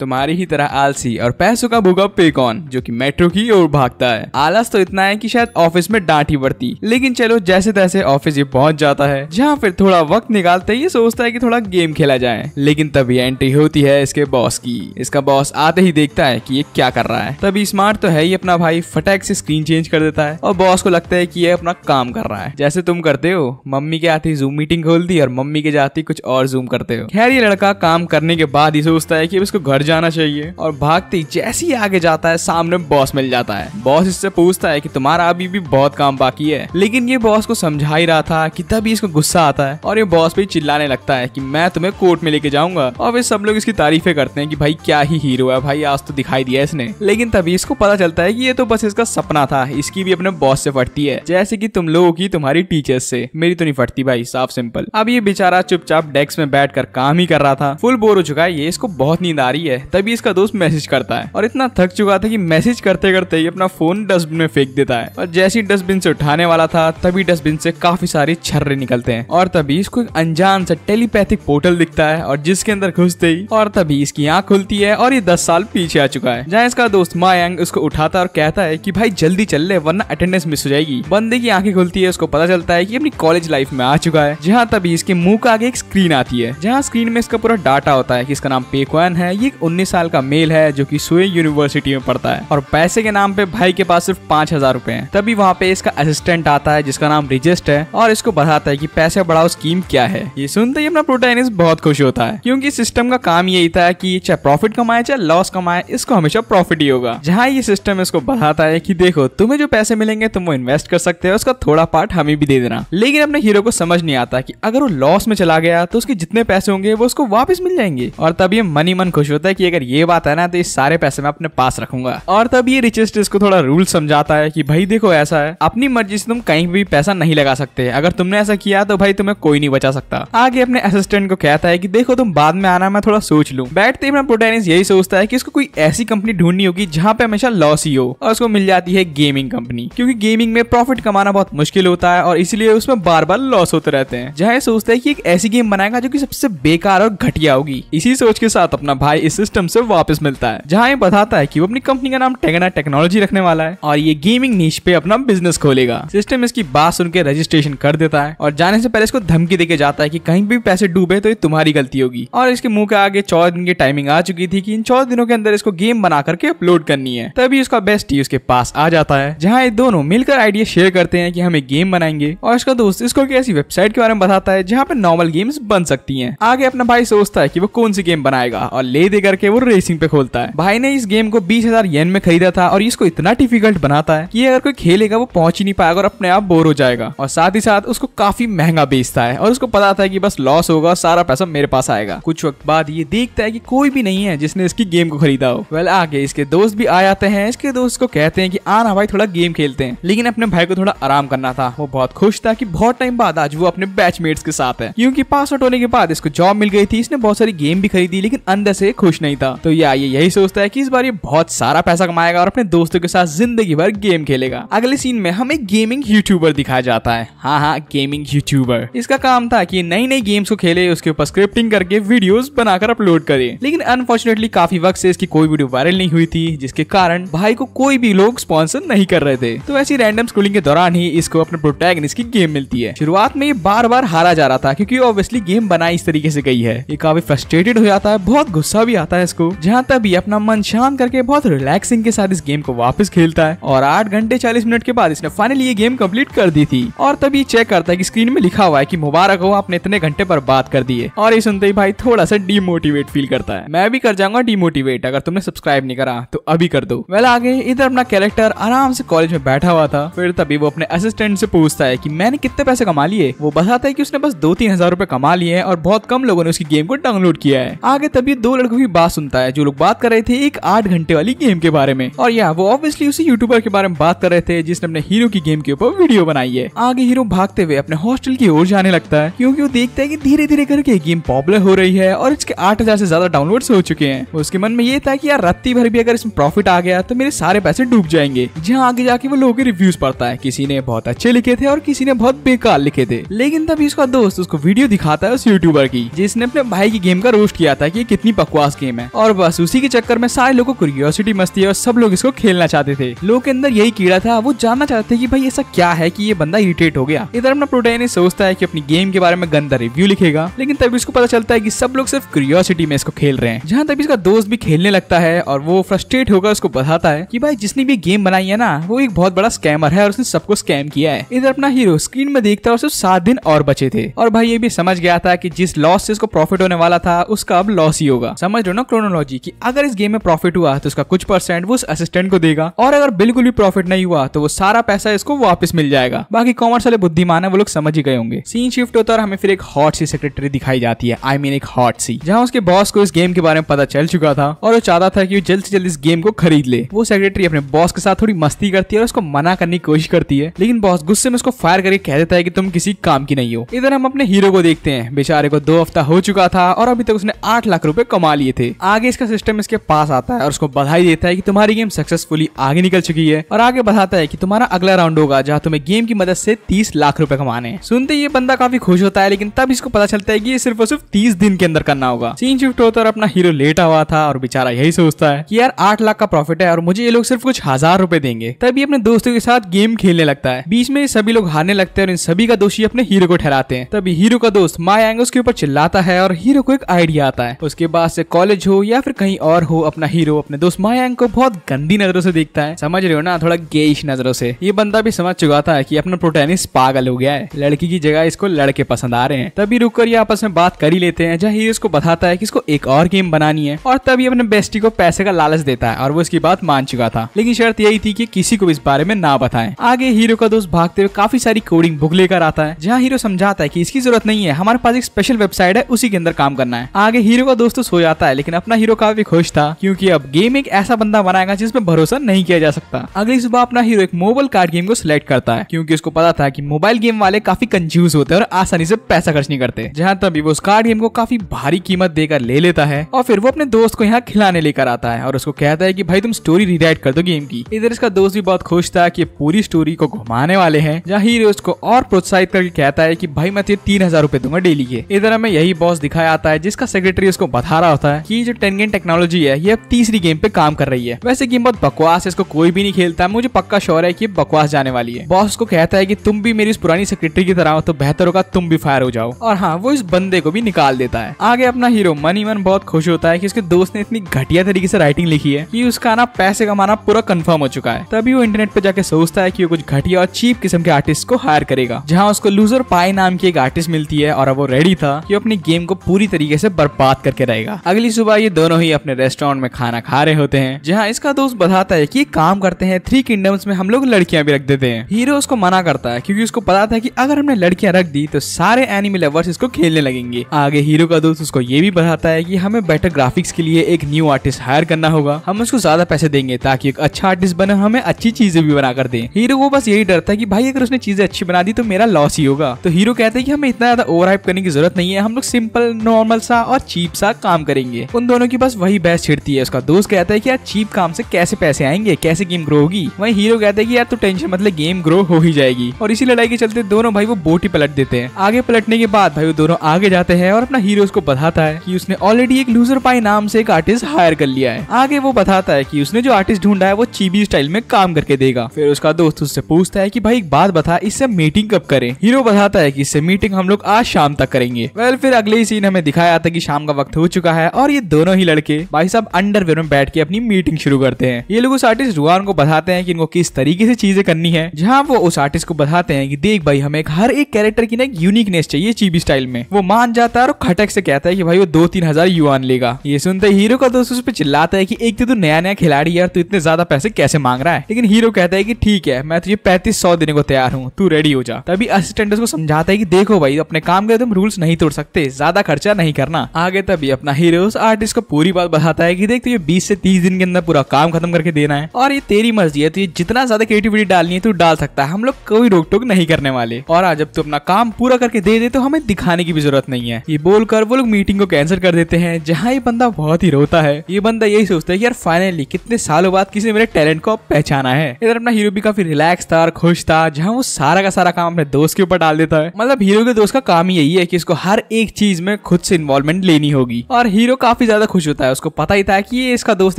तुम्हारी ही तरह आलसी और पैसों का पे कौन जो कि मेट्रो की ओर भागता है आलस तो इतना है कि शायद ऑफिस में डांट ही पड़ती लेकिन चलो जैसे तैसे ऑफिस ये पहुंच जाता है जहाँ फिर थोड़ा वक्त निकालते ही सोचता है कि थोड़ा गेम खेला जाए लेकिन तभी एंट्री होती है इसके बॉस की इसका बॉस आते ही देखता है की ये क्या कर रहा है तभी स्मार्ट तो है ही अपना भाई फटैक से स्क्रीन चेंज कर देता है और बॉस को लगता है की ये अपना काम कर रहा है जैसे तुम करते हो मम्मी के आती ही जूम मीटिंग खोल दी और मम्मी के जाती कुछ और जूम करते हो खैर ये लड़का काम करने के बाद ही सोचता है की उसको घर जाना चाहिए और भागते जैसे ही आगे जाता है सामने बॉस मिल जाता है बॉस इससे पूछता है की तुम्हारा अभी भी बहुत काम बाकी है लेकिन ये बॉस को समझा ही रहा था की तभी इसको गुस्सा आता है और ये बॉस भी चिल्लाने लगता है की मैं तुम्हें कोर्ट में लेके जाऊंगा और वे सब लोग इसकी तारीफे करते हैं की भाई क्या ही हीरो है भाई आज तो दिखाई दिया इसने लेकिन तभी इसको पता चलता है की ये तो बस इसका सपना था इसकी भी अपने बॉस से फटती है जैसे की तुम लोगों की तुम्हारी टीचर्स से मेरी तो नहीं फटती भाई साफ सिंपल अब ये बेचारा चुपचाप डेस्क में बैठ कर काम ही कर रहा था फुल बोर हो चुका है ये इसको बहुत नींद आ रही है है तभी इसका दोस्त मैसेज करता है और इतना थक चुका था कि मैसेज करते करते ही अपना फोन डस्टबिन में फेंक देता है और जैसे ही डस्टबिन से उठाने वाला था तभी डस्टबिन से काफी सारे छर्रे निकलते हैं और तभी इसको एक अनजान सा टेलीपैथिक पोर्टल दिखता है और जिसके अंदर घुसते ही और तभी इसकी आँख खुलती है और ये दस साल पीछे आ चुका है जहाँ इसका दोस्त मायांग उसको उठाता और कहता है की भाई जल्दी चल ले वरना अटेंडेंस मिस हो जाएगी बंदे की आंखें खुलती है उसको पता चलता है की अपनी कॉलेज लाइफ में आ चुका है जहाँ तभी इसके मुंह का आगे एक स्क्रीन आती है जहाँ स्क्रीन में इसका पूरा डाटा होता है कि इसका नाम पेक्वान है ये एक 19 साल का मेल है जो कि सुए यूनिवर्सिटी में पढ़ता है और पैसे के नाम पे भाई के पास सिर्फ पांच हजार रूपए है तभी वहाँ पे इसका असिस्टेंट आता है जिसका नाम रिजिस्ट है और इसको बताता है की पैसे बढ़ाओ स्कीम क्या है ये सुनते ही अपना प्रोटेनिस बहुत खुश होता है क्यूँकी सिस्टम का काम यही था की चाहे प्रॉफिट कमाए चाहे लॉस कमाए इसको हमेशा प्रॉफिट ही होगा जहाँ ये सिस्टम इसको बताता है की देखो तुम्हें जो पैसे मिलेंगे तुम वो इन्वेस्ट कर सकते हो उसका थोड़ा पार्ट हमें भी दे देना लेकिन अपने हीरो को समझ नहीं आता कि अगर वो लॉस में चला गया तो उसके जितने पैसे होंगे वो उसको वापस मिल जाएंगे और तब ये मनी मन खुश होता है कि अगर ये बात है ना तो इस सारे पैसे मैं अपने पास रखूंगा और तब ये रिचेस्ट इसको थोड़ा रूल समझाता है कि भाई देखो ऐसा है अपनी मर्जी से तुम कहीं भी पैसा नहीं लगा सकते अगर तुमने ऐसा किया तो भाई तुम्हें कोई नहीं बचा सकता आगे अपने असिस्टेंट को कहता है की देखो तुम बाद में आना मैं थोड़ा सोच लू बैठते ही प्रोटेनिस यही सोचता है की उसको कोई ऐसी कंपनी ढूंढनी होगी जहाँ पे हमेशा लॉस ही हो और उसको मिल जाती है गेमिंग कंपनी क्योंकि गेमिंग में प्रॉफिट कमाना बहुत मुश्किल होता है और इसलिए उसमें बार बार लॉस होते रहते हैं जहाँ सोचता है की एक ऐसी गेम बनाएगा जो की सबसे बेकार और घटिया होगी इसी सोच के साथ अपना भाई इस सिस्टम से वापस मिलता है जहाँ ये बताता है की वो अपनी कंपनी का नाम टेगना टेक्नोलॉजी रखने वाला है और ये गेमिंग नीच पे अपना बिजनेस खोलेगा सिस्टम इसकी बात सुन के रजिस्ट्रेशन कर देता है और जाने से पहले इसको धमकी देके जाता है की कहीं भी पैसे डूबे तो ये तुम्हारी गलती होगी और इसके मुंह के आगे चौदह दिन की टाइमिंग आ चुकी थी कि इन चौदह दिनों के अंदर इसको गेम बना करके अपलोड करनी है तभी उसका बेस्ट ही उसके पास आ जाता है जहाँ ये दोनों मिलकर आइडिया शेयर करते हैं कि हम एक गेम बनाएंगे और इसका दोस्त इसको एक ऐसी वेबसाइट के बारे में बताता है जहाँ पे नॉर्मल गेम्स बन सकती है आगे अपना भाई सोचता है की वो कौन सी गेम बनाएगा और ले देकर करके वो रेसिंग पे खोलता है भाई ने इस गेम को बीस हजार येन में खरीदा था और इसको इतना डिफिकल्ट बनाता है कि अगर कोई खेलेगा वो पहुंच ही नहीं पाएगा और अपने आप बोर हो जाएगा और साथ ही साथ उसको काफी महंगा बेचता है और उसको पता था की बस लॉस होगा और सारा पैसा मेरे पास आएगा कुछ वक्त बाद ये देखता है की कोई भी नहीं है जिसने इसकी गेम को खरीदा हो वेल आगे इसके दोस्त भी आ जाते हैं इसके दोस्त को कहते हैं आ आना भाई थोड़ा गेम खेलते हैं लेकिन अपने भाई को थोड़ा आराम करना था वो बहुत खुश था की बहुत टाइम बाद आज वो अपने बैचमेट्स के साथ है क्योंकि पास आउट होने के बाद इसको जॉब मिल गई थी इसने बहुत सारी गेम भी खरीदी लेकिन अंदर से खुश नहीं था तो ये आइए यही सोचता है कि इस बार ये बहुत सारा पैसा कमाएगा और अपने दोस्तों के साथ जिंदगी भर गेम खेलेगा अगले सीन में हमें गेमिंग यूट्यूबर दिखाया जाता है हाँ हाँ गेमिंग यूट्यूबर इसका काम था की नई नई गेम्स को खेले उसके ऊपर स्क्रिप्टिंग करके वीडियो बनाकर अपलोड करे लेकिन अनफॉर्चुनेटली काफी वक्त से इसकी कोई वीडियो वायरल नहीं हुई थी जिसके कारण भाई को कोई भी लोग स्पॉन्सर नहीं कर रहे थे तो ऐसी रैंडम स्कूलिंग के दौरान ही इसको अपने प्रोटैगनिस्ट की गेम मिलती है शुरुआत में ये बार बार हारा जा रहा था क्योंकि ऑब्वियसली गेम बनाई इस तरीके से गई है ये काफी फ्रस्ट्रेटेड हो जाता है बहुत गुस्सा भी आता है जाता है इसको जहाँ तभी अपना मन शांत करके बहुत रिलैक्सिंग के साथ इस गेम को वापस खेलता है और आठ घंटे चालीस मिनट के बाद इसने फाइनली ये गेम कम्प्लीट कर दी थी और तभी चेक करता है की स्क्रीन में लिखा हुआ है की मुबारक हो आपने इतने घंटे पर बात कर दी है और ये सुनते ही भाई थोड़ा सा डिमोटिवेट फील करता है मैं भी कर जाऊंगा डिमोटिवेट अगर तुमने सब्सक्राइब नहीं करा तो अभी कर दो वेल आगे इधर अपना कैरेक्टर आराम से कॉलेज में बैठा हुआ था फिर तभी वो अपने असिस्टेंट से पूछता है कि मैंने कितने पैसे कमा लिए वो बताता है कि उसने बस दो तीन हजार रूपए कमा लिए हैं और बहुत कम लोगों ने उसकी गेम को डाउनलोड किया है आगे तभी दो लड़कों की बात सुनता है जो लोग बात कर रहे थे एक आठ घंटे वाली गेम के बारे में और यहाँ वो ऑब्वियसली उसी यूट्यूबर के बारे में बात कर रहे थे जिसने अपने हीरो की गेम के ऊपर वीडियो बनाई है आगे हीरो भागते हुए अपने हॉस्टल की ओर जाने लगता है क्योंकि वो देखता है की धीरे धीरे करके गेम पॉपुलर हो रही है और इसके आठ हजार से ज्यादा डाउनलोड हो चुके हैं उसके मन में ये था की यार रत्ती भर भी अगर इसमें प्रॉफिट आ गया तो मेरे सारे पैसे डूब जाएंगे जहाँ आगे जाके वो लोगों के रिव्यूज पढ़ता है किसी ने बहुत अच्छे लिखे थे और किसी ने बहुत बेकार लिखे थे लेकिन तभी उसका दोस्त उसको वीडियो दिखाता है उस यूट्यूबर की जिसने अपने भाई की गेम का रोस्ट किया था कि कितनी बकवास गेम गेम है और बस उसी के चक्कर में सारे लोगों को क्यूरियोसिटी मस्ती है और सब लोग इसको खेलना चाहते थे लोग के अंदर यही कीड़ा था वो जानना चाहते थे कि भाई ऐसा क्या है कि ये बंदा इरिटेट हो गया इधर अपना प्रोटेन सोचता है कि अपनी गेम के बारे में गंदा रिव्यू लिखेगा लेकिन तभी उसको पता चलता है कि सब लोग सिर्फ क्यूरियोसिटी में इसको खेल रहे हैं जहाँ तभी इसका दोस्त भी खेलने लगता है और वो फ्रस्ट्रेट होकर उसको बताता है की भाई जिसने भी गेम बनाई है ना वो एक बहुत बड़ा स्कैमर है और उसने सबको स्कैम किया है इधर अपना हीरो स्क्रीन में देखता है सिर्फ सात दिन और बचे थे और भाई ये भी समझ गया था कि जिस लॉस से इसको प्रॉफिट होने वाला था उसका अब लॉस ही होगा समझ लो ना क्रोनोलॉजी कि अगर इस गेम में प्रॉफिट हुआ तो उसका कुछ परसेंट वो उस असिस्टेंट को देगा और अगर बिल्कुल भी प्रॉफिट नहीं हुआ तो वो सारा पैसा इसको वापस मिल जाएगा बाकी कॉमर्स वाले बुद्धिमान है वो लोग समझ ही गए होंगे सीन शिफ्ट होता है हमें फिर एक हॉट सी सेक्रेटरी दिखाई जाती है आई मीन एक हॉट सी जहाँ उसके बॉस को इस गेम के बारे में पता चल चुका था और वो चाहता था कि वो जल्द से जल्द इस गेम को खरीद ले वो सेक्रेटरी अपने बॉस के साथ थोड़ी मस्ती करती है और उसको मना करने की कोशिश करती है लेकिन बॉस गुस्से में उसको फायर करके कह देता है कि तुम किसी काम की नहीं हो इधर हम अपने हीरो को देखते हैं बेचारे को दो हफ्ता हो चुका था और अभी तक उसने आठ लाख रूपए कमा लिए थे थे आगे इसका सिस्टम इसके पास आता है और उसको बधाई देता है कि तुम्हारी गेम सक्सेसफुली आगे निकल चुकी है और आगे बताता है कि तुम्हारा अगला राउंड होगा जहाँ तुम्हें गेम की मदद से तीस लाख रूपए कमाने सुनते ये बंदा काफी खुश होता है लेकिन तब इसको पता चलता है की सिर्फ और सिर्फ तीस दिन के अंदर करना होगा सीन शिफ्ट होता और अपना हीरो लेटा हुआ था और बेचारा यही सोचता है की यार आठ लाख का प्रॉफिट है और मुझे ये लोग सिर्फ कुछ हजार रूपए देंगे तभी अपने दोस्तों के साथ गेम खेलने लगता है बीच में सभी लोग हारने लगते हैं और इन सभी का दोषी अपने हीरो को ठहराते हैं तभी हीरो का दोस्त माया एंग उसके ऊपर चिल्लाता है और हीरो को एक आइडिया आता है उसके बाद से कॉलेज कॉलेज हो या फिर कहीं और हो अपना हीरो अपने दोस्त मायांग को बहुत गंदी नजरों से देखता है समझ रहे हो ना थोड़ा गेश नजरों से ये बंदा भी समझ चुका था कि अपना प्रोटेनिस पागल हो गया है लड़की की जगह इसको लड़के पसंद आ रहे हैं तभी रुक कर ये आपस में बात कर ही लेते हैं जहाँ हीरो इसको बताता है की इसको एक और गेम बनानी है और तभी अपने बेस्टी को पैसे का लालच देता है और वो इसकी बात मान चुका था लेकिन शर्त यही थी की किसी को इस बारे में ना बताए आगे हीरो का दोस्त भागते हुए काफी सारी कोडिंग बुक लेकर आता है जहाँ हीरो समझाता है की इसकी जरूरत नहीं है हमारे पास एक स्पेशल वेबसाइट है उसी के अंदर काम करना है आगे हीरो का दोस्त तो सो जाता है लेकिन अपना हीरो काफी खुश था क्योंकि अब गेम एक ऐसा बंदा बनाएगा जिसमें भरोसा नहीं किया जा सकता अगली सुबह अपना हीरो एक मोबाइल कार्ड गेम को सिलेक्ट करता है क्योंकि उसको पता था कि मोबाइल गेम वाले काफी कंज्यूज होते हैं और आसानी से पैसा खर्च नहीं करते जहाँ तभी वो उस कार्ड गेम को काफी भारी कीमत देकर ले लेता है और फिर वो अपने दोस्त को यहाँ खिलाने लेकर आता है और उसको कहता है की भाई तुम स्टोरी रिराइट कर दो गेम की इधर इसका दोस्त भी बहुत खुश था की पूरी स्टोरी को घुमाने वाले है जहाँ हीरो उसको और प्रोत्साहित करके कहता है की भाई मैं तुझे तो तीन हजार रूपए दूंगा डेली के इधर हमें यही बॉस दिखाया आता है जिसका सेक्रेटरी उसको बता रहा होता है कि की जो टेनगेन टेक्नोलॉजी है ये अब तीसरी गेम पे काम कर रही है वैसे गेम बहुत बकवास है इसको कोई भी नहीं खेलता मुझे पक्का शोर है की बकवास जाने वाली है बॉस को कहता है की तुम भी मेरी उस पुरानी सेक्रेटरी की तरह हो तो बेहतर होगा तुम भी फायर हो जाओ और हाँ वो इस बंदे को भी निकाल देता है आगे अपना हीरो मन ही मन बहुत खुश होता है की उसके दोस्त ने इतनी घटिया तरीके से राइटिंग लिखी है की उसका ना पैसे कमाना पूरा कन्फर्म हो चुका है तभी वो इंटरनेट पे जाके सोचता है की वो कुछ घटिया और चीप किस्म के आर्टिस्ट को हायर करेगा जहाँ उसको लूजर पाई नाम की एक आर्टिस्ट मिलती है और अब वो रेडी था कि वो अपनी गेम को पूरी तरीके से बर्बाद करके रहेगा अगली सुबह सुबह ये दोनों ही अपने रेस्टोरेंट में खाना खा रहे होते हैं जहाँ इसका दोस्त बताता है की काम करते हैं थ्री किंगडम्स में हम लोग लड़कियां भी रख देते हैं हीरो उसको मना करता है क्योंकि उसको पता था की अगर हमने लड़कियां रख दी तो सारे एनिमल लवर्स इसको खेलने लगेंगे आगे हीरो का दोस्त उसको ये भी बताता है की हमें बेटर ग्राफिक्स के लिए एक न्यू आर्टिस्ट हायर करना होगा हम उसको ज्यादा पैसे देंगे ताकि एक अच्छा आर्टिस्ट बने हमें अच्छी चीजें भी बना कर दे हीरो को बस यही डर था की भाई अगर उसने चीजें अच्छी बना दी तो मेरा लॉस ही होगा तो हीरो कहते हैं कि हमें इतना ज्यादा ओवर करने की जरूरत नहीं है हम लोग सिंपल नॉर्मल सा और चीप सा काम करेंगे उन दोनों की बस वही बहस छिड़ती है उसका दोस्त कहता है की यार चीप काम से कैसे पैसे आएंगे कैसे गेम ग्रो होगी वही हीरो कहता है की यार तू टेंशन मतलब गेम ग्रो हो ही जाएगी और इसी लड़ाई के चलते दोनों भाई वो बोट ही पलट देते हैं आगे पलटने के बाद भाई वो दोनों आगे जाते हैं और अपना हीरो को बताता है की उसने ऑलरेडी एक लूजर पाई नाम से एक आर्टिस्ट हायर कर लिया है आगे वो बताता है की उसने जो आर्टिस्ट ढूंढा है वो चीबी स्टाइल में काम करके देगा फिर उसका दोस्त उससे पूछता है की भाई एक बात बता इससे मीटिंग कब करें हीरो बताता है की इससे मीटिंग हम लोग आज शाम तक करेंगे वेल फिर अगले ही सीन हमें दिखाया था की शाम का वक्त हो चुका है और ये दोनों ही लड़के भाई साहब अंडरवेयर में बैठ के अपनी मीटिंग शुरू करते हैं ये लोग उस आर्टिस्ट रुआन को बताते हैं कि इनको किस तरीके से चीजें करनी है जहाँ वो उस आर्टिस्ट को बताते हैं कि देख भाई हमें हर एक कैरेक्टर की ना एक यूनिकनेस चाहिए चीबी स्टाइल में वो मान जाता है और खटक से कहता है कि भाई वो दो तीन हजार युवान लेगा ये सुनते हीरो का दोस्त उस पर चिल्लाता है की एक तो तू नया नया खिलाड़ी है तू इतने ज्यादा पैसे कैसे मांग रहा है लेकिन हीरो कहता है की ठीक है मैं तुझे पैंतीस सौ देने को तैयार हूँ तू रेडी हो जा तभी असिस्टेंट उसको समझाता है की देखो भाई अपने काम के तुम रूल्स नहीं तोड़ सकते ज्यादा खर्चा नहीं करना आगे तभी अपना हीरो आर्टिस्ट को पूरी बात बताता है कि देख तुझे तो ये 20 से 30 दिन के अंदर पूरा काम खत्म करके देना है और ये तेरी मर्जी है तो ये जितना ज्यादा क्रिएटिविटी डालनी है तू डाल सकता है हम लोग कोई रोक टोक नहीं करने वाले और आज जब तू अपना काम पूरा करके दे दे तो हमें दिखाने की भी जरूरत नहीं है ये बोलकर वो लोग मीटिंग को कैंसिल कर देते हैं जहाँ ये बंदा बहुत ही रोता है ये बंदा यही सोचता है कि यार फाइनली कितने सालों बाद किसी ने मेरे टैलेंट को पहचाना है इधर अपना हीरो भी काफी रिलैक्स था और खुश था जहाँ वो सारा का सारा काम अपने दोस्त के ऊपर डाल देता है मतलब हीरो के दोस्त का काम यही है कि इसको हर एक चीज में खुद से इन्वॉल्वमेंट लेनी होगी और हीरो का काफी ज्यादा खुश होता है उसको पता ही था कि ये इसका दोस्त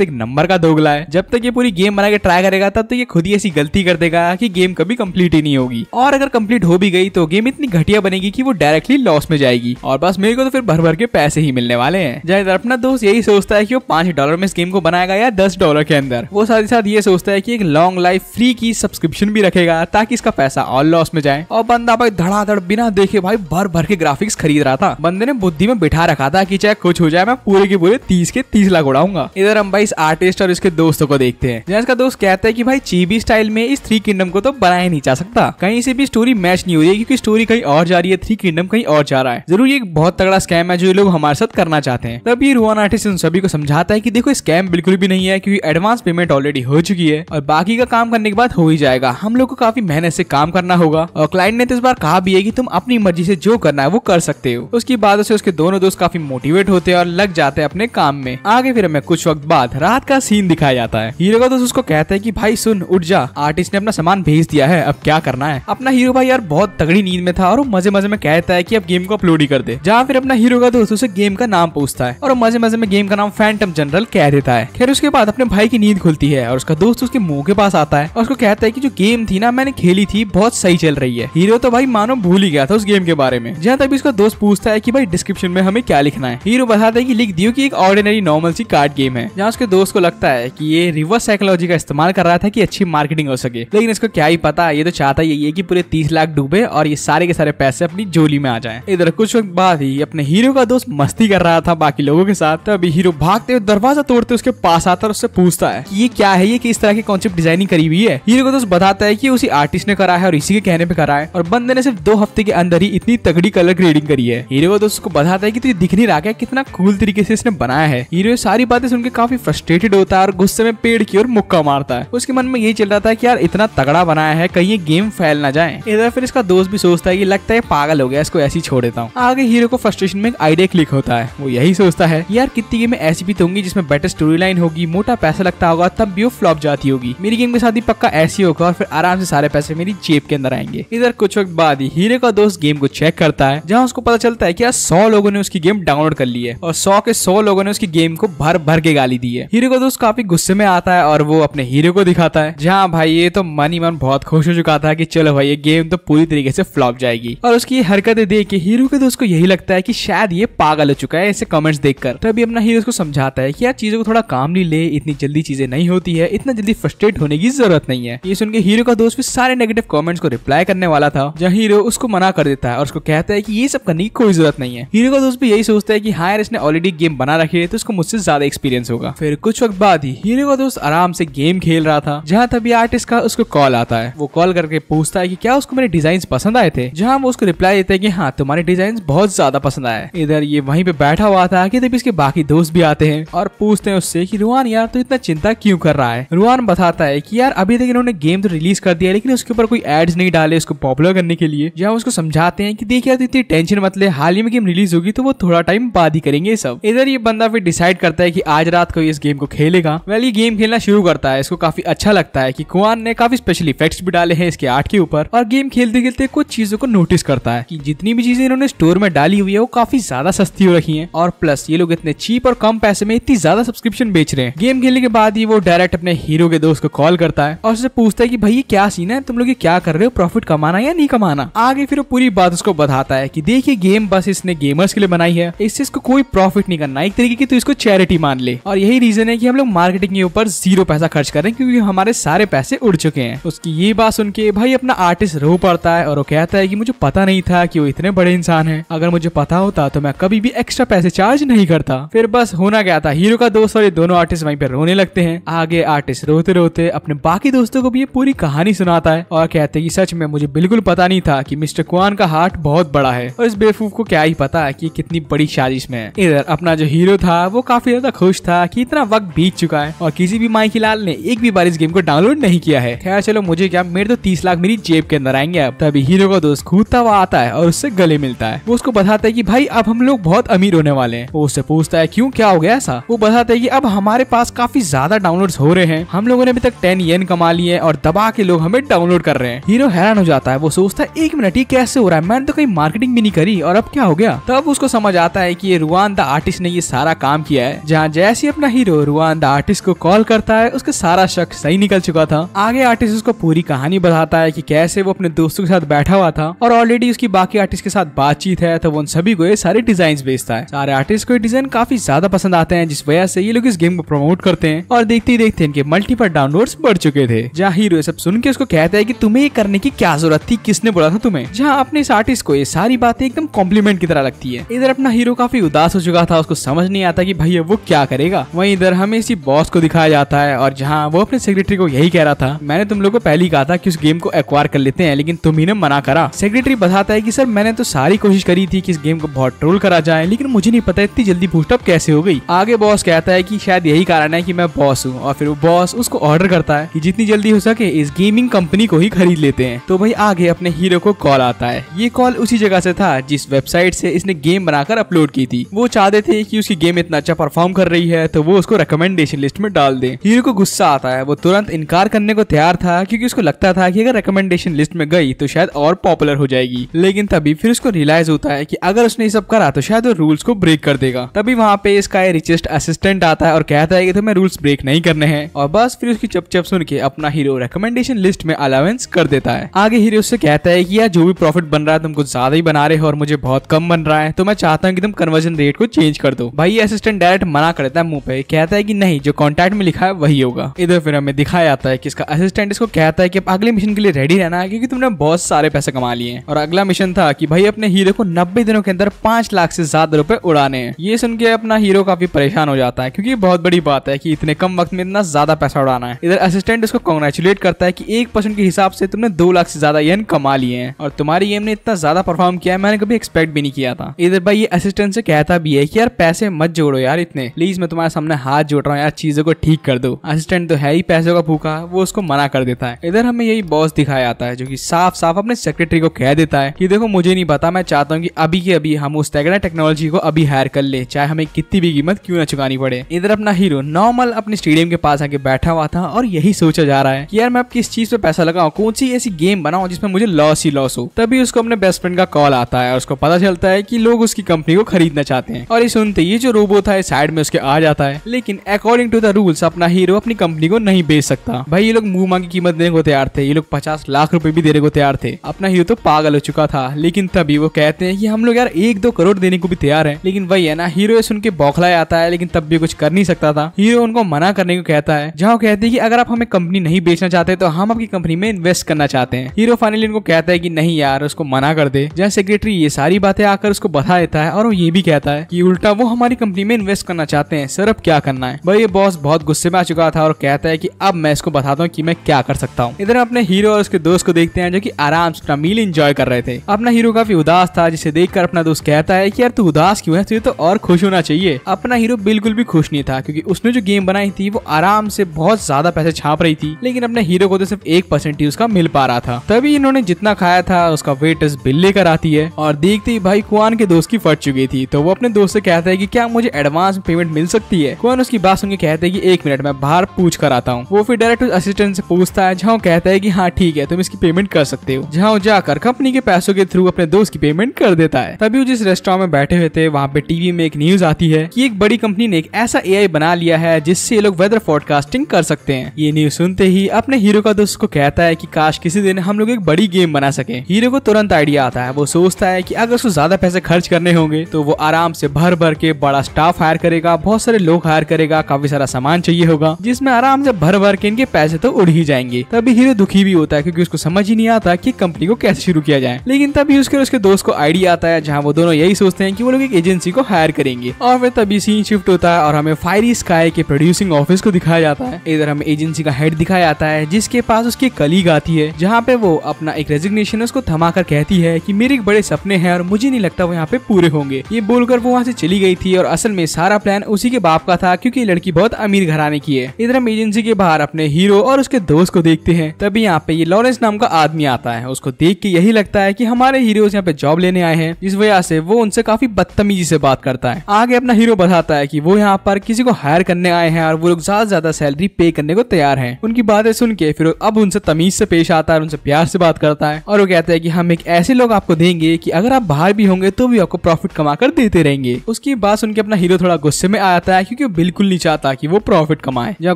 एक नंबर का दोगला है जब तक ये पूरी गेम बना के ट्राई करेगा तब तो ये खुद ही ऐसी गलती कर देगा कि गेम कभी कंप्लीट ही नहीं होगी और अगर कंप्लीट हो भी गई तो गेम इतनी घटिया बनेगी कि वो डायरेक्टली लॉस में जाएगी और बस मेरे को तो फिर भर भर के पैसे ही मिलने वाले हैं ज्यादातर अपना दोस्त यही सोचता है कि वो पांच डॉलर में इस गेम को बनाएगा या दस डॉलर के अंदर वो साथ ही साथ ये सोचता है की एक लॉन्ग लाइफ फ्री की सब्सक्रिप्शन भी रखेगा ताकि इसका पैसा और लॉस में जाए और बंदा भाई धड़ाधड़ बिना देखे भाई भर भर के ग्राफिक्स खरीद रहा था बंदे ने बुद्धि में बिठा रखा था कि चाहे कुछ हो जाए मैं पूरे पूरे के पूरे तीस के तीस लाख उड़ाऊंगा इधर हम भाई इस आर्टिस्ट और इसके दोस्तों को देखते हैं जहाँ इसका दोस्त कहता है की भाई चीबी स्टाइल में इस थ्री किंगडम को तो बनाया नहीं जा सकता कहीं से भी स्टोरी मैच नहीं हो रही है क्यूँकी स्टोरी कहीं और जा रही है थ्री किंगडम कहीं और जा रहा है जरूर एक बहुत तगड़ा स्कैम है जो लोग हमारे साथ करना चाहते हैं तभी रोहन आर्टिस्ट उन सभी को समझाता है की देखो स्कैम बिल्कुल भी नहीं है क्यूँकी एडवांस पेमेंट ऑलरेडी हो चुकी है और बाकी का काम करने के बाद हो ही जाएगा हम लोग को काफी मेहनत से काम करना होगा और क्लाइंट ने तो इस बार कहा भी है कि तुम अपनी मर्जी से जो करना है वो कर सकते हो उसके बाद उसे उसके दोनों दोस्त काफी मोटिवेट होते हैं और लग जाते जाते हैं अपने काम में आगे फिर हमें कुछ वक्त बाद रात का सीन दिखाया जाता है हीरो का दोस्त उसको कहते हैं की भाई सुन उठ जा आर्टिस्ट ने अपना सामान भेज दिया है अब क्या करना है अपना हीरो भाई यार बहुत तगड़ी नींद में था और मजे मजे में कहता है की अब गेम को अपलोड ही कर दे जहाँ फिर अपना हीरो का दोस्त उसे गेम का नाम पूछता है और मजे मजे में गेम का नाम फैंटम जनरल कह देता है खैर उसके बाद अपने भाई की नींद खुलती है और उसका दोस्त उसके मुंह के पास आता है और उसको कहता है की जो गेम थी ना मैंने खेली थी बहुत सही चल रही है हीरो तो भाई मानो भूल ही गया था उस गेम के बारे में जहाँ तभी उसका दोस्त पूछता है की भाई डिस्क्रिप्शन में हमें क्या लिखना है हीरो बताता है की लिख दियो जो कि एक ऑर्डिनरी नॉर्मल सी कार्ड गेम है जहाँ उसके दोस्त को लगता है कि ये रिवर्स साइकोलॉजी का इस्तेमाल कर रहा था कि अच्छी मार्केटिंग हो सके लेकिन इसको क्या ही पता ये तो चाहता ही है कि पूरे तीस लाख डूबे और ये सारे के सारे पैसे अपनी जोली में आ जाए इधर कुछ वक्त बाद ही अपने हीरो का दोस्त मस्ती कर रहा था बाकी लोगों के साथ अभी हीरो भागते हुए दरवाजा तोड़ते उसके पास आता और उससे पूछता है ये क्या है ये किस तरह की कॉन्सेप्ट डिजाइनिंग करी हुई है हीरो का दोस्त बताता है की उसी आर्टिस्ट ने करा है और इसी के कहने पे करा है और बंदे ने सिर्फ दो हफ्ते के अंदर ही इतनी तगड़ी कलर ग्रेडिंग करी है हीरो का दोस्त को बताता है की तुझे दिख नहीं रहा है कितना कूल तरीके से इसने बनाया है हीरो सारी बातें सुनकर काफी फ्रस्ट्रेटेड होता है और गुस्से में पेड़ की ओर मुक्का मारता है उसके मन में यही चल रहा था कि यार इतना तगड़ा बनाया है कहीं ये गेम फैल ना जाए इधर फिर इसका दोस्त भी सोचता है कि लगता है पागल हो गया इसको ऐसी छोड़ देता हूँ आगे हीरो को फ्रस्ट्रेशन में एक आइडिया क्लिक होता है वो यही सोचता है यार कितनी गेम ऐसी भी तो होंगी जिसमें बेटर स्टोरी लाइन होगी मोटा पैसा लगता होगा तब भी वो फ्लॉप जाती होगी मेरी गेम के साथ ही पक्का ऐसी होगा और फिर आराम से सारे पैसे मेरी जेब के अंदर आएंगे इधर कुछ वक्त बाद ही हीरो का दोस्त गेम को चेक करता है जहाँ उसको पता चलता है की यार सौ लोगों ने उसकी गेम डाउनलोड कर ली है और सौ के सौ लोगों ने उसकी गेम को भर भर के गाली दी है हीरो का दोस्त तो काफी गुस्से में आता है और वो अपने हीरो को दिखाता है जहाँ भाई ये तो मन ही मन बहुत खुश हो चुका था की चलो भाई ये गेम तो पूरी तरीके से फ्लॉप जाएगी और उसकी हरकतें देख के हीरो के दोस्त को तो यही लगता है की शायद ये पागल हो चुका है ऐसे कमेंट्स देखकर तभी तो अपना हीरो उसको समझाता है की यार चीजों को थोड़ा काम नहीं ले इतनी जल्दी चीजें नहीं होती है इतना जल्दी फ्रस्ट्रेट होने की जरूरत नहीं है ये सुनकर हीरो का दोस्त भी सारे नेगेटिव कमेंट्स को रिप्लाई करने वाला था जहाँ हीरो उसको मना कर देता है और उसको कहता है कि ये सब करने की कोई जरूरत नहीं है हीरो का दोस्त भी यही सोचता है कि हाँ यार इसने ऑलरेडी गेम गेम बना रखे तो उसको मुझसे ज्यादा एक्सपीरियंस होगा फिर कुछ वक्त बाद ही हीरो का दोस्त आराम से गेम खेल रहा था जहाँ तभी आर्टिस्ट का उसको कॉल आता है वो कॉल करके पूछता है की क्या उसको मेरे डिजाइन पसंद आए थे जहाँ वो उसको रिप्लाई देता है की हाँ तुम्हारे डिजाइन बहुत ज्यादा पसंद आए इधर ये वहीं पे बैठा हुआ था की तभी इसके बाकी दोस्त भी आते हैं और पूछते हैं उससे की रुआन यार तो इतना चिंता क्यूँ कर रहा है रुआन बताता है की यार अभी तक इन्होंने गेम तो रिलीज कर दिया लेकिन उसके ऊपर कोई एड्स नहीं डाले उसको पॉपुलर करने के लिए जहाँ उसको समझाते हैं कि देखिए तो इतनी टेंशन मतलब हाल ही में गेम रिलीज होगी तो वो थोड़ा टाइम बाद ही करेंगे सब इधर इधर ये बंदा फिर डिसाइड करता है कि आज रात को इस गेम को खेलेगा वेल ये गेम खेलना शुरू करता है इसको काफी अच्छा लगता है कि कुआन ने काफी स्पेशल इफेक्ट्स भी डाले हैं इसके आर्ट के ऊपर और गेम खेलते खेलते कुछ चीजों को नोटिस करता है कि जितनी भी चीजें इन्होंने स्टोर में डाली हुई है वो काफी ज्यादा सस्ती हो रखी है और प्लस ये लोग इतने चीप और कम पैसे में इतनी ज्यादा सब्सक्रिप्शन बेच रहे हैं गेम खेलने के बाद ही वो डायरेक्ट अपने हीरो के दोस्त को कॉल करता है और उससे पूछता है की भाई क्या सीन है तुम लोग ये क्या कर रहे हो प्रॉफिट कमाना या नहीं कमाना आगे फिर वो पूरी बात उसको बताता है की देखिए गेम बस इसने गेमर्स के लिए बनाई है इससे इसको कोई प्रॉफिट नहीं करना है तरीके की तो इसको चैरिटी मान ले और यही रीजन है की हम लोग मार्केटिंग के ऊपर जीरो पैसा खर्च कर रहे हैं क्योंकि हमारे सारे पैसे उड़ चुके हैं उसकी ये बात सुन के भाई अपना आर्टिस्ट रो पड़ता है और वो कहता है की मुझे पता नहीं था की वो इतने बड़े इंसान है अगर मुझे पता होता तो मैं कभी भी एक्स्ट्रा पैसे चार्ज नहीं करता फिर बस होना गया था हीरो का दोस्त और ये दोनों आर्टिस्ट वहीं पर रोने लगते हैं आगे आर्टिस्ट रोते रोते अपने बाकी दोस्तों को भी ये पूरी कहानी सुनाता है और कहते हैं कि सच में मुझे बिल्कुल पता नहीं था कि मिस्टर कुआन का हार्ट बहुत बड़ा है और इस बेवकूफ को क्या ही पता है कि कितनी बड़ी साजिश में है इधर अपना जो हीरो था वो काफी ज्यादा खुश था कि इतना वक्त बीत चुका है और किसी भी माई खिलाल ने एक भी बार इस गेम को डाउनलोड नहीं किया है खैर चलो मुझे क्या मेरे तो तीस लाख मेरी जेब के अंदर आएंगे अब तभी हीरो का दोस्त कूदता हुआ आता है और उससे गले मिलता है वो उसको बताता है की भाई अब हम लोग बहुत अमीर होने वाले हैं वो उससे पूछता है क्यूँ क्या हो गया ऐसा वो बताता है की अब हमारे पास काफी ज्यादा डाउनलोड हो रहे हैं हम लोगों ने अभी तक टेन येन कमा लिए और दबा के लोग हमें डाउनलोड कर रहे हैं हीरो हैरान हो जाता है वो सोचता है एक मिनट ये कैसे हो रहा है मैंने तो कहीं मार्केटिंग भी नहीं करी और अब क्या हो गया तब उसको समझ आता है की ये रुआन द आर्टिस्ट ने ये सारा काम किया है जहाँ जैसे ही अपना हीरो रुआन द आर्टिस्ट को कॉल करता है उसका सारा शक सही निकल चुका था आगे आर्टिस्ट उसको पूरी कहानी बताता है की कैसे वो अपने दोस्तों के साथ बैठा हुआ था और ऑलरेडी उसकी बाकी आर्टिस्ट के साथ बातचीत है तो वो उन सभी को ये सारे डिजाइन बेचता है सारे आर्टिस्ट को ये डिजाइन काफी ज्यादा पसंद आते हैं जिस वजह से ये लोग इस गेम को प्रमोट करते हैं और देखते ही देखते इनके मल्टीपल डाउनलोड बढ़ चुके थे जहाँ हीरो सब सुन के उसको कहता है की तुम्हें ये करने की क्या जरूरत थी किसने बोला था तुम्हें जहाँ अपने इस आर्टिस्ट को ये सारी बातें एकदम कॉम्प्लीमेंट की तरह लगती है इधर अपना हीरो काफी उदास हो चुका था उसको समझ नहीं आता कि भैया वो क्या करेगा वहीं इधर हमें इसी बॉस को दिखाया जाता है और जहाँ वो अपने सेक्रेटरी को यही कह रहा था मैंने तुम लोग को पहले ही कहा था कि उस गेम को एक्वायर कर लेते हैं लेकिन तुम ही ने मना करा सेक्रेटरी बताता है की सर मैंने तो सारी कोशिश करी थी की इस गेम को बहुत ट्रोल करा जाए लेकिन मुझे नहीं पता इतनी जल्दी बूस्टअप कैसे हो गई आगे बॉस कहता है की शायद यही कारण है की मैं बॉस हूँ और फिर वो बॉस उसको ऑर्डर करता है की जितनी जल्दी हो सके इस गेमिंग कंपनी को ही खरीद लेते हैं तो भाई आगे अपने हीरो को कॉल आता है ये कॉल उसी जगह से था जिस वेबसाइट से इसने गेम बनाकर अपलोड की थी वो चाहते थे कि उसकी गेम इतना अच्छा परफॉर्म कर रही है तो वो उसको रिकमेंडेशन लिस्ट में डाल दे हीरो को गुस्सा आता है वो तुरंत इनकार करने को तैयार था क्योंकि उसको लगता था कि अगर रिकमेंडेशन लिस्ट में गई तो शायद और पॉपुलर हो जाएगी लेकिन तभी फिर उसको रियलाइज होता है की अगर उसने ये सब करा तो शायद वो रूल्स को ब्रेक कर देगा तभी वहाँ पे इसका रिचेस्ट असिस्टेंट आता है और कहता है की तुम्हें रूल्स ब्रेक नहीं करने हैं और बस फिर उसकी चपचप सुन के अपना हीरो रिकमेंडेशन लिस्ट में अलावेंस कर देता है आगे हीरो से कहता है कि यार जो भी प्रॉफिट बन रहा है तुम कुछ ज्यादा ही बना रहे हो और मुझे बहुत कम बन रहा है तो मैं चाहता हूँ कि तुम कन्वर्जन रेट को चेंज कर दो भाई असिस्टेंट डायरेक्ट मना करता है मुंह पे कहता है कि नहीं जो कॉन्टैक्ट में लिखा है वही होगा इधर फिर हमें दिखाया जाता है कि इसका असिस्टेंट इसको कहता है कि अगले मिशन के लिए रेडी रहना है क्योंकि तुमने बहुत सारे पैसे कमा लिए हैं और अगला मिशन था कि भाई अपने हीरो को नब्बे दिनों के अंदर पांच लाख से ज्यादा रुपए उड़ाने हैं ये सुन के अपना हीरो काफी परेशान हो जाता है क्योंकि बहुत बड़ी बात है कि इतने कम वक्त में इतना ज्यादा पैसा उड़ाना है इधर असिस्टेंट इसको कॉन्ग्रेचुलेट करता है की एक परसेंट के हिसाब से तुमने दो लाख से ज्यादा येन कमा लिए हैं और तुम्हारी गेम ने इतना ज्यादा परफॉर्म किया है मैंने कभी एक्सपेक्ट भी नहीं किया था इधर भाई ये असिस्टेंट से कहता भी है कि यार पैसे मत जोड़ो यार इतने प्लीज मैं तुम्हारे सामने हाथ जोड़ रहा हूँ यार चीजों को ठीक कर दो असिस्टेंट तो है ही पैसों का भूखा वो उसको मना कर देता है इधर हमें यही बॉस दिखाया जाता है जो की साफ साफ अपने सेक्रेटरी को कह देता है की देखो मुझे नहीं पता मैं चाहता हूँ की अभी के अभी हम उस तैगड़ा टेक्नोलॉजी को अभी हायर कर ले चाहे हमें कितनी भी कीमत क्यों ना चुकानी पड़े इधर अपना हीरो नॉर्मल अपने स्टेडियम के पास आके बैठा हुआ था और यही सोचा जा रहा है कि यार मैं अब किस चीज पे पैसा लगाऊ कौन सी ऐसी गेम बनाऊ जिसमें मुझे लॉस ही लॉस हो तभी उसको अपने बेस्ट फ्रेंड का कॉल आता है और उसको पता चलता है कि लोग उसकी कंपनी को खरीदना चाहते हैं और इस सुनते ही जो रोबोट था साइड में उसके आ जाता है लेकिन अकॉर्डिंग टू द रूल्स अपना हीरो अपनी कंपनी को नहीं बेच सकता भाई ये लोग मुंह मांगी कीमत देने को तैयार थे ये लोग पचास लाख रूपए भी देने को तैयार थे अपना हीरो तो पागल हो चुका था लेकिन तभी वो कहते हैं कि हम लोग यार एक दो करोड़ देने को भी तैयार है लेकिन वही है ना हीरो सुन के बौखला आता है लेकिन तब भी कुछ कर नहीं सकता था हीरो उनको मना करने को कहता है जहाँ कहते हैं कि अगर आप हमें कंपनी नहीं बेचना चाहते तो हम आपकी कंपनी में इन्वेस्ट करना चाहते हैं हीरो फाइनली उनको कहता है कि नहीं यार उसको मना कर दे जहाँ सेक्रेटरी ये सारी बातें आकर उसको बता देता है और वो ये भी कहता है कि उल्टा वो हमारी कंपनी में इन्वेस्ट करना चाहते हैं सर अब क्या करना है भाई ये बॉस बहुत गुस्से में आ चुका था और कहता है की अब मैं इसको बताता हूँ की मैं क्या कर सकता हूँ इधर अपने हीरो और उसके दोस्त को देखते हैं जो की आराम से अपना मील इंजॉय कर रहे थे अपना हीरो काफी उदास था जिसे देखकर अपना दोस्त कहता है की यार तू उदास क्यों है तुझे तो और खुश होना चाहिए अपना हीरो बिल्कुल भी खुश नहीं था क्योंकि उसने जो गेम बनाई थी वो आराम से बहुत ज्यादा पैसे छाप रही थी लेकिन अपने हीरो को तो सिर्फ एक परसेंट ही उसका मिल पा रहा था तभी इन्होंने जितना खाया था उसका वेट बिल लेकर आती है और देखते ही भाई कुआन के दोस्त की फट चुकी थी तो वो अपने दोस्त से कहता कहता है कि क्या मुझे एडवांस पेमेंट मिल सकती है कौन उसकी बात सुनकर कहते हैं कि एक मिनट मैं बाहर पूछ कर आता हूँ वो फिर डायरेक्ट उस असिस्टेंट से पूछता है जहाँ कहता है कि हाँ ठीक है तुम इसकी पेमेंट कर सकते हो जहाँ जाकर कंपनी के पैसों के थ्रू अपने दोस्त की पेमेंट कर देता है तभी जिस रेस्टोरेंट में बैठे हुए थे वहाँ पे टीवी में एक न्यूज आती है की एक बड़ी कंपनी ने एक ऐसा ए बना लिया है जिससे ये लोग वेदर फोरकास्टिंग कर सकते हैं ये न्यूज सुनते ही अपने हीरो का दोस्त को कहता है की काश किसी दिन हम लोग एक बड़ी गेम बना सके हीरो को तुरंत आइडिया आता है वो सोचता है की अगर उसको ज्यादा पैसे खर्च करने होंगे तो वो आराम से भर भर करके बड़ा स्टाफ हायर करेगा बहुत सारे लोग हायर करेगा काफी सारा सामान चाहिए होगा जिसमें आराम से भर भर के इनके पैसे तो उड़ ही जाएंगे तभी हीरो दुखी भी होता है क्योंकि उसको समझ ही नहीं आता कि कंपनी को कैसे शुरू किया जाए लेकिन तभी उसके उसके दोस्त को आइडिया आता है जहाँ वो दोनों यही सोचते हैं कि वो लोग एक एजेंसी को हायर करेंगे और फिर तभी सीन शिफ्ट होता है और हमें फायर स्काई के प्रोड्यूसिंग ऑफिस को दिखाया जाता है इधर हमें एजेंसी का हेड दिखाया जाता है जिसके पास उसकी कलीग आती है जहाँ पे वो अपना एक रेजिग्नेशन उसको थमा कहती है की मेरे एक बड़े सपने हैं और मुझे नहीं लगता वो यहाँ पे पूरे होंगे ये बोलकर वो वहाँ से चली गई गई थी और असल में सारा प्लान उसी के बाप का था क्योंकि लड़की बहुत अमीर घराने की है इधर हम एजेंसी के बाहर अपने हीरो और उसके दोस्त को देखते हैं तभी यहाँ पे ये लॉरेंस नाम का आदमी आता है उसको देख के यही लगता है की हमारे हीरो पे जॉब लेने आए हैं जिस वजह से वो उनसे काफी बदतमीजी से बात करता है आगे अपना हीरो बताता है की वो यहाँ पर किसी को हायर करने आए हैं और वो लोग ज्यादा ज्यादा सैलरी पे करने को तैयार है उनकी बातें सुन के फिर अब उनसे तमीज से पेश आता है उनसे प्यार से बात करता है और वो कहता है की हम एक ऐसे लोग आपको देंगे की अगर आप बाहर भी होंगे तो भी आपको प्रॉफिट कमा कर देते रहेंगे उसकी बात सुनकर अपना हीरो थोड़ा गुस्से में आता है क्योंकि वो बिल्कुल नहीं चाहता कि वो प्रॉफिट कमाए जहाँ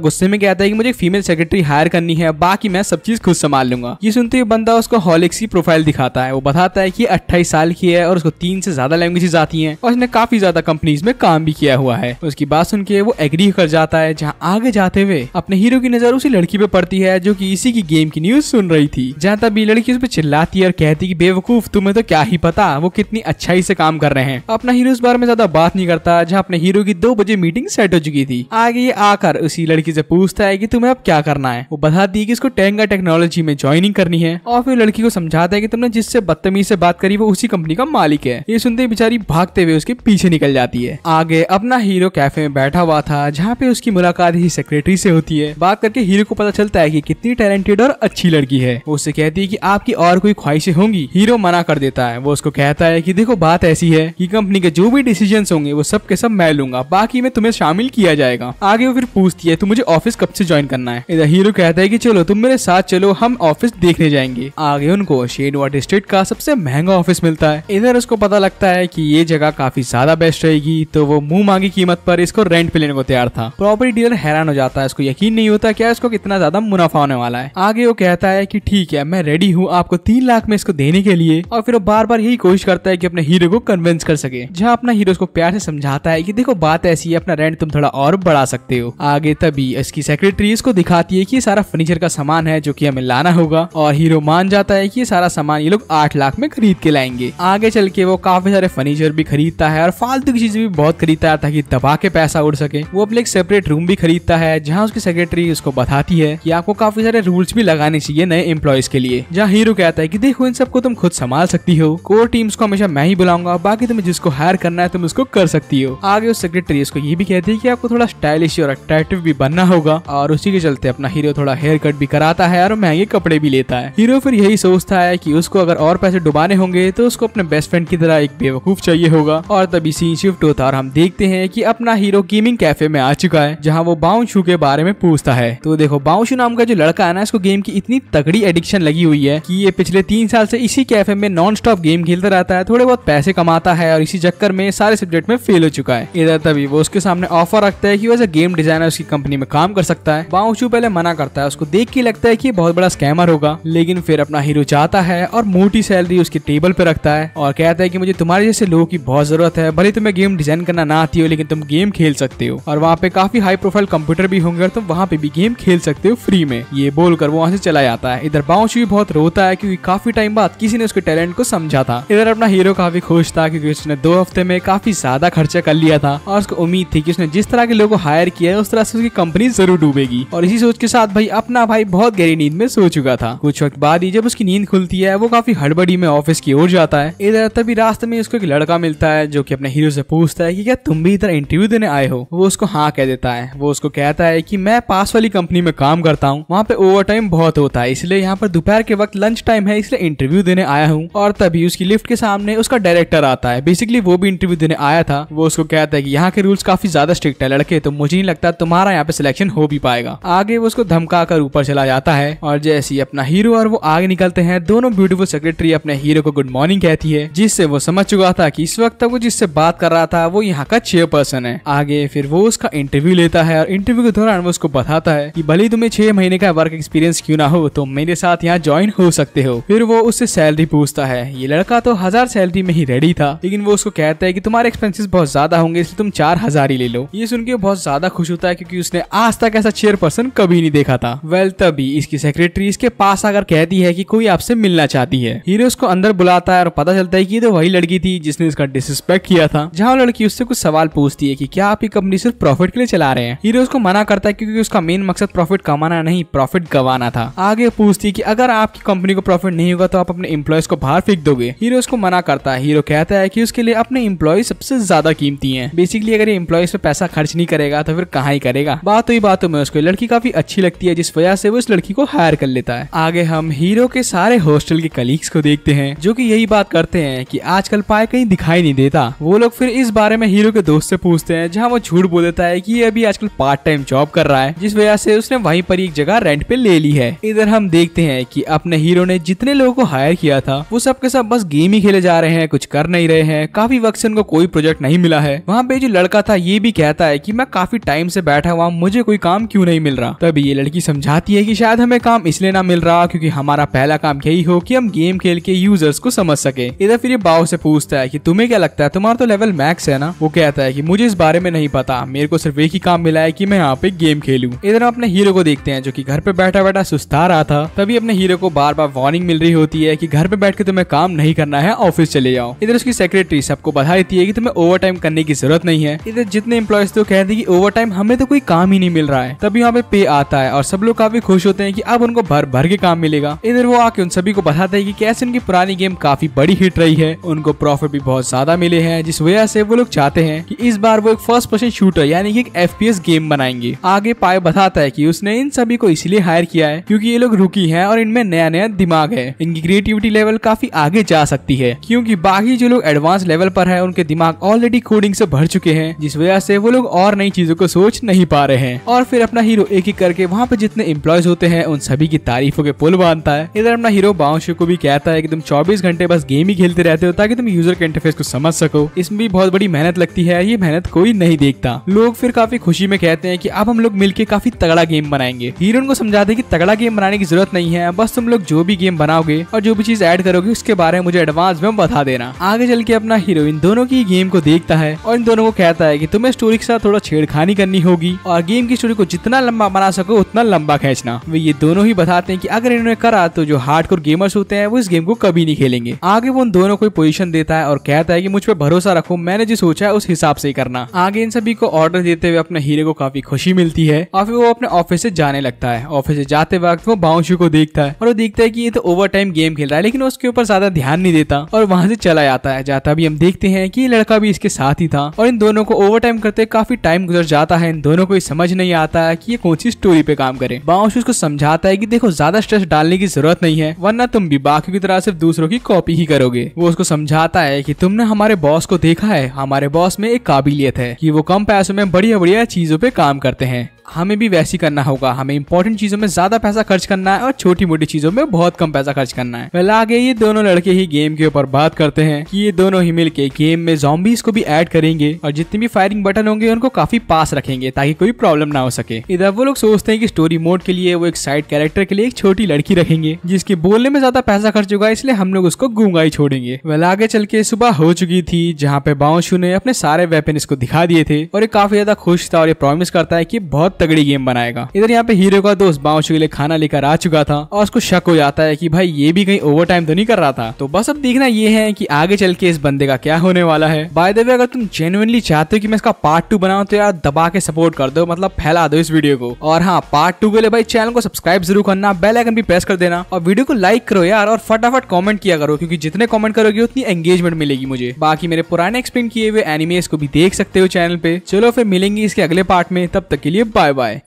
गुस्से में कहता है कि मुझे फीमेल सेक्रेटरी हायर करनी है बाकी मैं सब चीज खुद संभाल लूंगा ये सुनते हुए बंदा उसको हॉलिक्स की प्रोफाइल दिखाता है वो बताता है की अट्ठाईस साल की है और उसको तीन से ज्यादा लैंग्वेजेज आती है और उसने काफी ज्यादा कंपनीज में काम भी किया हुआ है उसकी बात सुन के वो एग्री कर जाता है जहाँ आगे जाते हुए अपने हीरो की नजर उसी लड़की पे पड़ती है जो की इसी की गेम की न्यूज सुन रही थी जहाँ तब ये लड़की उस पर चिल्लाती है और कहती की बेवकूफ तुम्हें तो क्या ही पता वो कितनी अच्छाई से काम कर रहे हैं अपना हीरो इस बारे में ज्यादा बात बात नहीं करता जहाँ अपने हीरो की दो बजे मीटिंग सेट हो चुकी थी आगे ये आकर उसी लड़की से पूछता है कि तुम्हें अब क्या करना है वो बताती है कि इसको टेंगा टेक्नोलॉजी में ज्वाइनिंग करनी है और फिर लड़की को समझाता है कि तुमने जिससे बदतमीज से बात करी वो उसी कंपनी का मालिक है ये सुनते बेचारी भागते हुए उसके पीछे निकल जाती है आगे अपना हीरो कैफे में बैठा हुआ था जहाँ पे उसकी मुलाकात ही सेक्रेटरी से होती है बात करके हीरो को पता चलता है की कितनी टैलेंटेड और अच्छी लड़की है वो उससे कहती है की आपकी और कोई ख्वाहिशें होंगी हीरो मना कर देता है वो उसको कहता है की देखो बात ऐसी है की कंपनी के जो भी डिसीजन होंगे वो सब के सब मैं लूंगा बाकी में तुम्हें शामिल किया जाएगा आगे वो फिर पूछती है तुम मुझे ऑफिस कब से ज्वाइन करना है इधर हीरो कहता है कि चलो तुम मेरे साथ चलो हम ऑफिस देखने जाएंगे आगे उनको वाटर स्टेट का सबसे महंगा ऑफिस मिलता है इधर उसको पता लगता है की ये जगह काफी ज्यादा बेस्ट रहेगी तो वो मुंह मांगी कीमत पर इसको रेंट पे लेने को तैयार था प्रॉपर्टी डीलर हैरान हो जाता है उसको यकीन नहीं होता क्या इसको कितना ज्यादा मुनाफा होने वाला है आगे वो कहता है की ठीक है मैं रेडी हूँ आपको तीन लाख में इसको देने के लिए और फिर वो बार बार यही कोशिश करता है की अपने हीरो को कन्विंस कर सके जहाँ अपना हीरो उसको प्यार से समझाता है कि देखो बात ऐसी है अपना रेंट तुम थोड़ा और बढ़ा सकते हो आगे तभी इसकी सेक्रेटरी इसको दिखाती है कि ये सारा फर्नीचर का सामान है जो कि हमें लाना होगा और हीरो मान जाता है कि ये सारा सामान ये लोग आठ लाख में खरीद के लाएंगे आगे चल के वो काफी सारे फर्नीचर भी खरीदता है और फालतू की चीजें भी बहुत खरीदता है ताकि दबा के पैसा उड़ सके वो अपने एक सेपरेट रूम भी खरीदता है जहाँ उसकी सेक्रेटरी उसको बताती है की आपको काफी सारे रूल्स भी लगाने चाहिए नए एम्प्लॉयज के लिए जहाँ हीरो कहता है की देखो इन सबको तुम खुद संभाल सकती हो कोर टीम्स को हमेशा मैं ही बुलाऊंगा बाकी तुम्हें जिसको हायर करना है तुम उसको कर सकती हो आगे उस सेक्रेटरी उसको ये भी कहती है कि आपको थोड़ा स्टाइलिश और अट्रैक्टिव भी बनना होगा और उसी के चलते अपना हीरो थोड़ा हेयर कट भी कराता है और महंगे कपड़े भी लेता है हीरो फिर यही सोचता है की उसको अगर और पैसे डुबाने होंगे तो उसको अपने बेस्ट फ्रेंड की तरह एक बेवकूफ चाहिए होगा और तभी सीन शिफ्ट होता और हम देखते हैं की अपना हीरो गेमिंग कैफे में आ चुका है जहाँ वो बाउंशू के बारे में पूछता है तो देखो बाउंशू नाम का जो लड़का है ना इसको गेम की इतनी तगड़ी एडिक्शन लगी हुई है कि ये पिछले तीन साल से इसी कैफे में नॉन स्टॉप गेम खेलता रहता है थोड़े बहुत पैसे कमाता है और इसी चक्कर में सारे सब्जेक्ट मार्केट में फेल हो चुका है इधर तभी वो उसके सामने ऑफर रखता है की वैसे गेम डिजाइनर उसकी कंपनी में काम कर सकता है बाउचू पहले मना करता है उसको देख के लगता है की बहुत बड़ा स्कैमर होगा लेकिन फिर अपना हीरो चाहता है और मोटी सैलरी उसके टेबल पे रखता है और कहता है की मुझे तुम्हारे जैसे लोगों की बहुत जरूरत है भले तुम्हें गेम डिजाइन करना ना आती हो लेकिन तुम गेम खेल सकते हो और वहाँ पे काफी हाई प्रोफाइल कंप्यूटर भी होंगे और तुम वहाँ पे भी गेम खेल सकते हो फ्री में ये बोलकर वो वहाँ से चला जाता है इधर बाउंशू भी बहुत रोता है क्योंकि काफी टाइम बाद किसी ने उसके टैलेंट को समझा था इधर अपना हीरो काफी खुश था क्योंकि उसने दो हफ्ते में काफी ज्यादा खर्चा कर लिया था और उसको उम्मीद थी कि उसने जिस तरह के लोगों को हायर किया है उस तरह से उसकी कंपनी जरूर डूबेगी और इसी सोच के साथ भाई अपना भाई बहुत गहरी नींद में सो चुका था कुछ वक्त बाद ही जब उसकी नींद खुलती है वो काफी हड़बड़ी में ऑफिस की ओर जाता है इधर तभी रास्ते में उसको एक लड़का मिलता है जो की अपने हीरो से पूछता है की क्या तुम भी इधर इंटरव्यू देने आए हो वो उसको हाँ कह देता है वो उसको कहता है की मैं पास वाली कंपनी में काम करता हूँ वहाँ पे ओवर टाइम बहुत होता है इसलिए यहाँ पर दोपहर के वक्त लंच टाइम है इसलिए इंटरव्यू देने आया हूँ और तभी उसकी लिफ्ट के सामने उसका डायरेक्टर आता है बेसिकली वो भी इंटरव्यू देने आया आया था वो उसको कहता है की यहाँ के रूल्स काफी ज्यादा स्ट्रिक्ट है लड़के तो मुझे नहीं लगता तुम्हारा यहाँ पे सिलेक्शन हो भी पाएगा आगे वो उसको धमका कर ऊपर चला जाता है और जैसे ही अपना हीरो और वो आगे निकलते हैं दोनों ब्यूटीफुल सेक्रेटरी अपने हीरो को गुड मॉर्निंग कहती है जिससे वो समझ चुका था की इस वक्त तक वो जिससे बात कर रहा था वो यहाँ का चेयरपर्सन है आगे फिर वो उसका इंटरव्यू लेता है और इंटरव्यू के दौरान वो उसको बताता है की भले तुम्हें छह महीने का वर्क एक्सपीरियंस क्यूँ ना हो तो मेरे साथ यहाँ ज्वाइन हो सकते हो फिर वो उससे सैलरी पूछता है ये लड़का तो हजार सैलरी में ही रेडी था लेकिन वो उसको कहता है की तुम्हारे एक्सपेंस चांसेस बहुत ज्यादा होंगे इसलिए तुम चार हजार ही ले लो ये सुन के बहुत ज्यादा खुश होता है क्योंकि उसने आज तक ऐसा चेयरपर्सन कभी नहीं देखा था वेल तभी इसकी सेक्रेटरी इसके पास आकर कहती है की कोई आपसे मिलना चाहती है हीरो उसको अंदर बुलाता है और पता चलता है की तो वही लड़की थी जिसने इसका डिसरिस्पेक्ट किया था जहाँ लड़की उससे कुछ सवाल पूछती है की क्या आपकी कंपनी सिर्फ प्रॉफिट के लिए चला रहे हैं हीरो उसको मना करता है क्योंकि उसका मेन मकसद प्रॉफिट कमाना नहीं प्रॉफिट गवाना था आगे पूछती है की अगर आपकी कंपनी को प्रॉफिट नहीं होगा तो आप अपने इम्प्लॉयज को बाहर फेंक दोगे हीरो उसको मना करता है हीरो कहता है की उसके लिए अपने इम्प्लॉय सबसे ज्यादा कीमती है बेसिकली अगर ये इम्प्लॉयज पे पैसा खर्च नहीं करेगा तो फिर कहाँ ही करेगा बात हुई तो बातों तो में उसको लड़की काफी अच्छी लगती है जिस वजह से वो इस लड़की को हायर कर लेता है आगे हम हीरो के सारे हॉस्टल के कलीग्स को देखते हैं जो की यही बात करते हैं की आजकल पाए कहीं दिखाई नहीं देता वो लोग फिर इस बारे में हीरो के दोस्त से पूछते हैं जहाँ वो झूठ बोल देता है की ये अभी आजकल पार्ट टाइम जॉब कर रहा है जिस वजह से उसने वहीं पर एक जगह रेंट पे ले ली है इधर हम देखते हैं कि अपने हीरो ने जितने लोगों को हायर किया था वो सब के सब बस गेम ही खेले जा रहे हैं कुछ कर नहीं रहे हैं काफी वक्त से उनको कोई प्रोजेक्ट नहीं मिला है वहाँ पे जो लड़का था ये भी कहता है की मैं काफी टाइम से बैठा हुआ मुझे कोई काम क्यूँ नहीं मिल रहा तभी ये लड़की समझाती है की शायद हमें काम इसलिए ना मिल रहा क्यूँकी हमारा पहला काम यही हो की हम गेम खेल के यूजर्स को समझ सके इधर फिर ये बाव से पूछता है की तुम्हें क्या लगता है तुम्हारा तो लेवल मैक्स है ना वो कहता है की मुझे इस बारे में नहीं पता मेरे को सिर्फ एक ही काम मिला है की मैं यहाँ पे गेम खेलू इधर अपने हीरो को देखते हैं जो की घर पे बैठा बैठा सुस्ता रहा था तभी अपने हीरो को बार बार वार्निंग मिल रही होती है की घर पे बैठ के तुम्हें काम नहीं करना है ऑफिस चले जाओ इधर उसकी सेक्रेटरी सबको बधाई देती है तुम्हें ओवर टाइम करने की जरूरत नहीं है इधर जितने इम्प्लॉयज तो कहते हैं कि ओवर टाइम हमें तो कोई काम ही नहीं मिल रहा है तभी यहाँ पे पे आता है और सब लोग काफी खुश होते हैं की अब उनको भर भर के काम मिलेगा इधर वो आके उन सभी को बताते हैं की कैसे उनकी पुरानी गेम काफी बड़ी हिट रही है उनको प्रॉफिट भी बहुत ज्यादा मिले हैं जिस वजह से वो लोग चाहते हैं की इस बार वो एक फर्स्ट पर्सन शूटर यानी की एक एफ गेम बनाएंगे आगे पाए बताता है की उसने इन सभी को इसलिए हायर किया है क्यूँकी ये लोग रुकी है और इनमें नया नया दिमाग है इनकी क्रिएटिविटी लेवल काफी आगे जा सकती है क्योंकि बाकी जो लोग एडवांस लेवल पर है उनके दिमाग ऑलरेडी कोडिंग से भर चुके हैं जिस वजह से वो लोग और नई चीजों को सोच नहीं पा रहे हैं और फिर अपना हीरो एक ही करके वहाँ पे जितने एम्प्लॉयज होते हैं उन सभी की तारीफों के पुल बांधता है इधर अपना हीरो बाउंशु को भी कहता है की तुम चौबीस घंटे बस गेम ही खेलते रहते हो ताकि तुम यूजर के इंटरफेस को समझ सको इसमें भी बहुत बड़ी मेहनत लगती है ये मेहनत कोई नहीं देखता लोग फिर काफी खुशी में कहते हैं की अब हम लोग मिलकर काफी तगड़ा गेम बनाएंगे हीरो समझा समझाते की तगड़ा गेम बनाने की जरूरत नहीं है बस तुम लोग जो भी गेम बनाओगे और जो भी चीज ऐड करोगे उसके बारे में मुझे एडवांस में बता देना आगे चल के अपना हीरोइन दोनों की गेम को देखता है और इन दोनों को कहता है कि तुम्हें स्टोरी के साथ थोड़ा छेड़खानी करनी होगी और गेम की स्टोरी को जितना लंबा बना सको उतना लंबा खींचना वे ये दोनों ही बताते हैं कि अगर इन्होंने करा तो जो कोर गेमर्स होते हैं वो इस गेम को कभी नहीं खेलेंगे आगे वो उन दोनों को पोजिशन देता है और कहता है की मुझ पर भरोसा रखो मैंने जो सोचा है उस हिसाब से ही करना आगे इन सभी को ऑर्डर देते हुए अपने हीरो को काफी खुशी मिलती है और फिर वो अपने ऑफिस से जाने लगता है ऑफिस से जाते वक्त वो बाउंशी को देखता है और वो देखता है की ये तो ओवर टाइम गेम खेल रहा है लेकिन उसके ऊपर ज्यादा ध्यान नहीं देता और वहाँ से चला जाता है जाता भी हम देखते हैं की लड़का भी इसके साथ ही था और इन दोनों को टाइम करते काफी टाइम गुजर जाता है इन दोनों को समझ नहीं आता है की ये कौन सी स्टोरी पे काम करे बाउंस उसको समझाता है की देखो ज्यादा स्ट्रेस डालने की जरूरत नहीं है वरना तुम भी बाकी की तरह सिर्फ दूसरों की कॉपी ही करोगे वो उसको समझाता है की तुमने हमारे बॉस को देखा है हमारे बॉस में एक काबिलियत है की वो कम पैसों में बढ़िया बढ़िया चीजों पे काम करते हैं हमें भी वैसी करना होगा हमें इंपॉर्टेंट चीजों में ज्यादा पैसा खर्च करना है और छोटी मोटी चीजों में बहुत कम पैसा खर्च करना है वह आगे ये दोनों लड़के ही गेम के ऊपर बात करते हैं कि ये दोनों ही मिलके गेम में जॉम्बीज को भी ऐड करेंगे और जितने भी फायरिंग बटन होंगे उनको काफी पास रखेंगे ताकि कोई प्रॉब्लम ना हो सके इधर वो लोग सोचते हैं कि स्टोरी मोड के लिए वो एक साइड कैरेक्टर के लिए एक छोटी लड़की रखेंगे जिसके बोलने में ज्यादा पैसा खर्च होगा इसलिए हम लोग उसको गुंगाई छोड़ेंगे वह आगे चल के सुबह हो चुकी थी जहाँ पे बाउशू ने अपने सारे वेपन इसको दिखा दिए थे और ये काफी ज्यादा खुश था और ये प्रॉमिस करता है की बहुत बहुत तगड़ी गेम बनाएगा इधर यहाँ पे हीरो का दोस्त बाउंसू के लिए खाना लेकर आ चुका था और उसको शक हो जाता है की भाई ये भी कहीं ओवर टाइम तो नहीं कर रहा था तो बस अब देखना ये है की आगे चल के इस बंदे का क्या होने वाला है बाय द वे अगर तुम जेनुअनली चाहते हो कि मैं इसका पार्ट टू बनाऊ तो यार दबा के सपोर्ट कर दो मतलब फैला दो इस वीडियो को और हाँ पार्ट टू के लिए भाई चैनल को सब्सक्राइब जरूर करना बेल आइकन भी प्रेस कर देना और वीडियो को लाइक करो यार और फटाफट कमेंट किया करो क्योंकि जितने कमेंट करोगे उतनी एंगेजमेंट मिलेगी मुझे बाकी मेरे पुराने एक्सप्लेन किए हुए एनिमेस को भी देख सकते हो चैनल पे चलो फिर मिलेंगे इसके अगले पार्ट में तब तक के लिए बाय बाय बाय